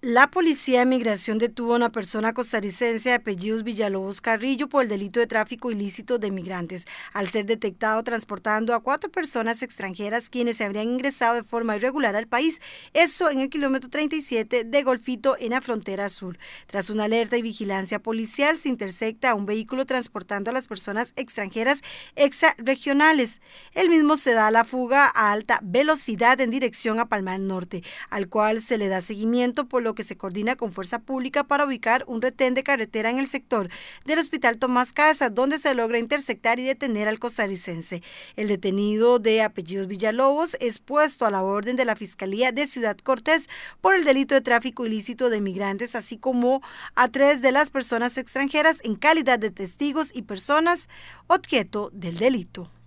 La Policía de Migración detuvo a una persona costarricense de apellidos Villalobos Carrillo por el delito de tráfico ilícito de migrantes, al ser detectado transportando a cuatro personas extranjeras quienes se habrían ingresado de forma irregular al país, eso en el kilómetro 37 de Golfito en la frontera sur. Tras una alerta y vigilancia policial, se intersecta a un vehículo transportando a las personas extranjeras extrarregionales. El mismo se da la fuga a alta velocidad en dirección a Palmar Norte, al cual se le da seguimiento por que se coordina con Fuerza Pública para ubicar un retén de carretera en el sector del Hospital Tomás Casa, donde se logra interceptar y detener al costarricense. El detenido de apellidos Villalobos es puesto a la orden de la Fiscalía de Ciudad Cortés por el delito de tráfico ilícito de migrantes, así como a tres de las personas extranjeras en calidad de testigos y personas objeto del delito.